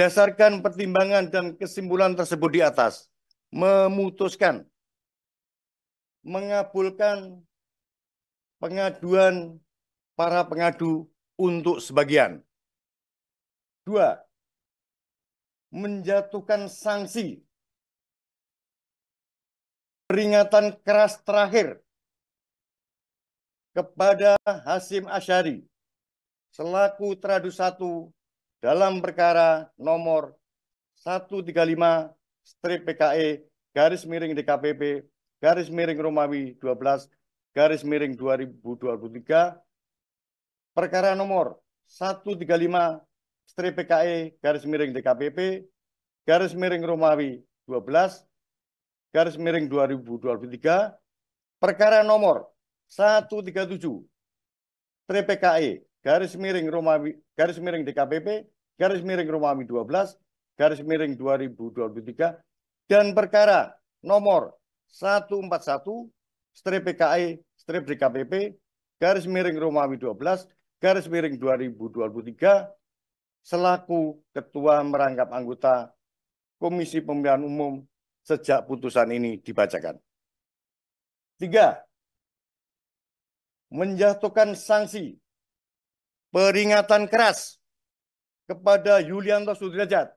berdasarkan pertimbangan dan kesimpulan tersebut di atas, memutuskan mengabulkan pengaduan para pengadu untuk sebagian. Dua, menjatuhkan sanksi peringatan keras terakhir kepada Hasim Asyari selaku Tradu satu dalam perkara nomor 135 strip PKE garis miring DKPP garis miring Romawi 12 garis miring 2023 perkara nomor 135 strip PKE garis miring DKPP garis miring Romawi 12 garis miring 2023 perkara nomor 137 PKE garis miring Romawi garis miring DKPP garis miring Romawi 12 garis miring 2023 dan perkara nomor 141 strip PKI strip DKPP garis miring Romawi 12 garis miring 2023 selaku ketua merangkap anggota Komisi Pemilihan Umum sejak putusan ini dibacakan. Tiga, menjatuhkan sanksi peringatan keras kepada Yulianto Sudrajat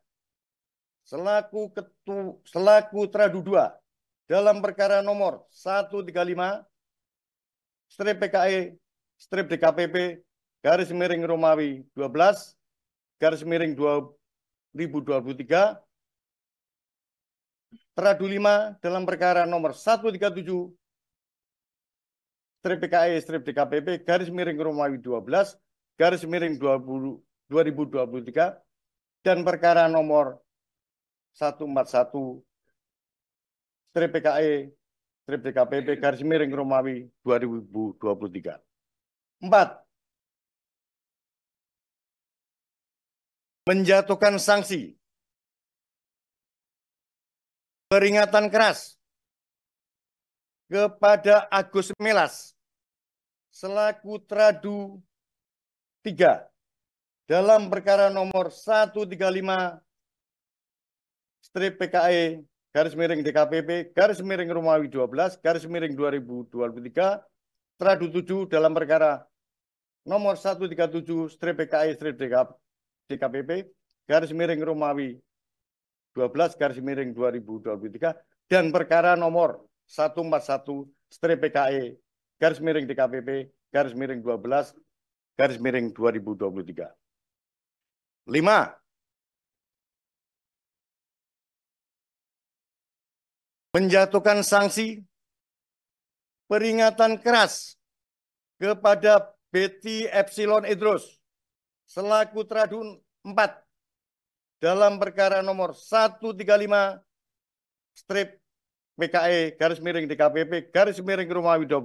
selaku ketu, selaku teradu 2 dalam perkara nomor 135 strip PKE strip DKPP garis miring Romawi 12 garis miring 2023 teradu 5 dalam perkara nomor 137 strip PKE strip DKPP garis miring Romawi 12 garis miring 20, 2023 dan perkara nomor 141 strip PKE strip DKPP garis miring Romawi 2023. 4. Menjatuhkan sanksi peringatan keras kepada Agus Melas selaku tradu 3 dalam perkara nomor 135 strip PKE garis miring DKPP garis miring Romawi 12 garis miring 2023 tradu 7 dalam perkara nomor 137 strip PKI e, strip DK, DKPP garis miring Romawi 12 garis miring 2023 dan perkara nomor 141 strip PKI e, garis miring DKPP garis miring 12 garis miring 2023. Lima, menjatuhkan sanksi peringatan keras kepada Betty Epsilon Idrus selaku teradun 4 dalam perkara nomor 135 strip PKE garis miring DKPP garis miring Romawi 12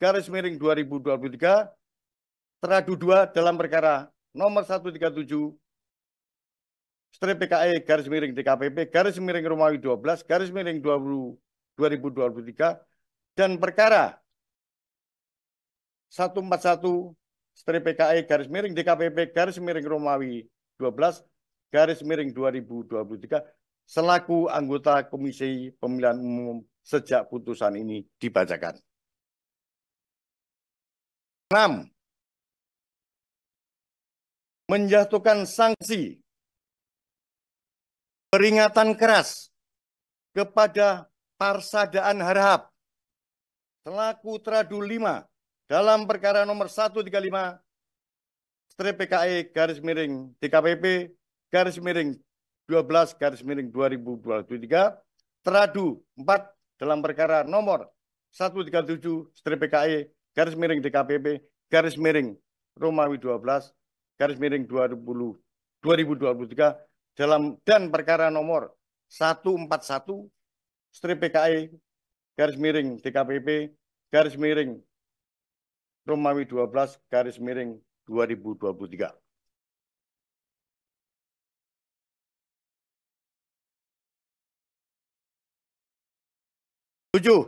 garis miring 2023 teradu dua dalam perkara nomor 137 strip PKE garis miring DKPP garis miring Romawi 12 garis miring 20, 2023 dan perkara 141 strip PKE garis miring DKPP garis miring Romawi 12 garis miring 2023 selaku anggota Komisi Pemilihan Umum sejak putusan ini dibacakan. 6 menjatuhkan sanksi peringatan keras kepada Parsadaan Harahap selaku Tradu 5 dalam perkara nomor 135 strip PKE garis miring DKPP garis miring 12 garis miring 2023 Tradu 4 dalam perkara nomor 137 strip PKE garis miring DKPP garis miring Romawi 12 garis miring 20, 2023 dalam dan perkara nomor 141 strip PKI garis miring DKPP garis miring Romawi 12 garis miring 2023. Tujuh,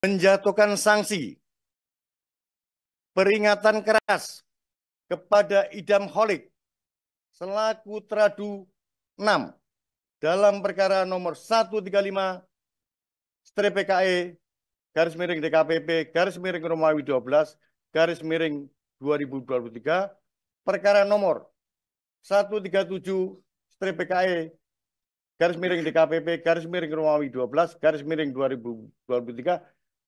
menjatuhkan sanksi peringatan keras kepada Idam Holik selaku teradu 6 dalam perkara nomor 135 strip PKE garis miring DKPP garis miring Romawi 12 garis miring 2023 perkara nomor 137 strip PKE garis miring DKPP garis miring Romawi 12 garis miring 2023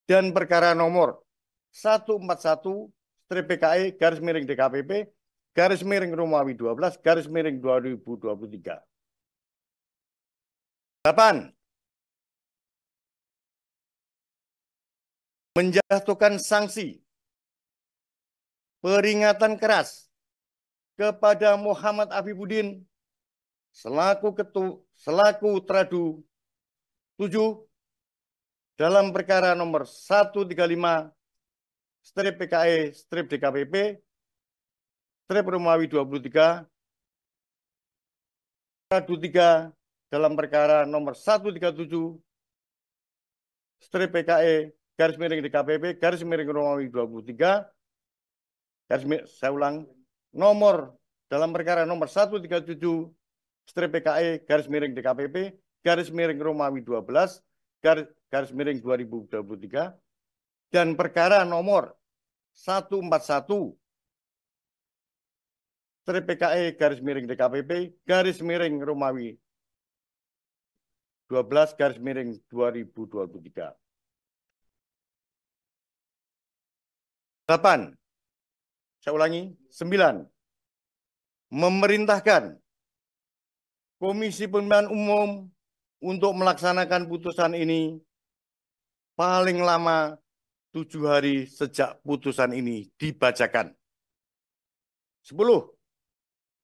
dan perkara nomor 141 strip PKI garis miring DKPP garis miring Romawi 12 garis miring 2023. 8. Menjatuhkan sanksi peringatan keras kepada Muhammad Afifuddin selaku ketu selaku tradu 7 dalam perkara nomor 135 strip PKE, strip DKPP, strip Romawi 23, 23 dalam perkara nomor 137, strip PKE garis miring DKPP, garis miring Romawi 23, garis miring, saya ulang, nomor dalam perkara nomor 137, strip PKE garis miring DKPP, garis miring Romawi 12, garis, garis miring 2023, dan perkara nomor 141 TPKE garis miring DKPP garis miring Romawi 12 garis miring 2023. 8. Saya ulangi, 9. Memerintahkan Komisi Pemilihan Umum untuk melaksanakan putusan ini paling lama tujuh hari sejak putusan ini dibacakan. Sepuluh,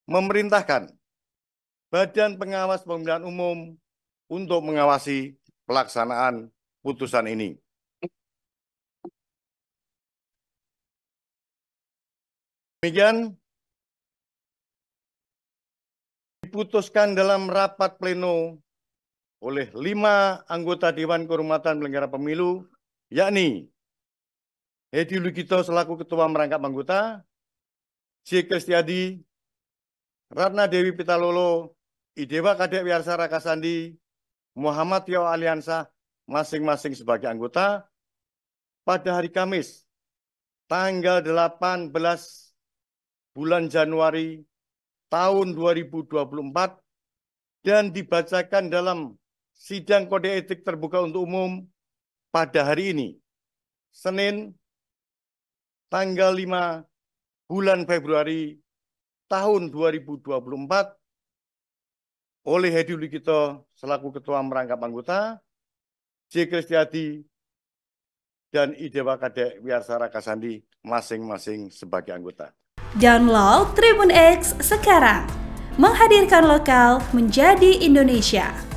memerintahkan Badan Pengawas Pemilihan Umum untuk mengawasi pelaksanaan putusan ini. Demikian diputuskan dalam rapat pleno oleh lima anggota Dewan Kehormatan Penyelenggara Pemilu, yakni Hedi Lugito selaku Ketua Merangkap Anggota, J. Kristiadi, Ratna Dewi Pitalolo, Idewa Kadek Wiarsa Rakasandi, Muhammad Tio Aliansa, masing-masing sebagai anggota, pada hari Kamis, tanggal 18 bulan Januari tahun 2024 dan dibacakan dalam sidang kode etik terbuka untuk umum pada hari ini, Senin tanggal 5 bulan Februari tahun 2024 oleh Hedi Lukito selaku Ketua Merangkap Anggota, J. Kristiadi, dan Idewa Kadek Wiasara Kasandi masing-masing sebagai anggota. Download Tribun X sekarang, menghadirkan lokal menjadi Indonesia.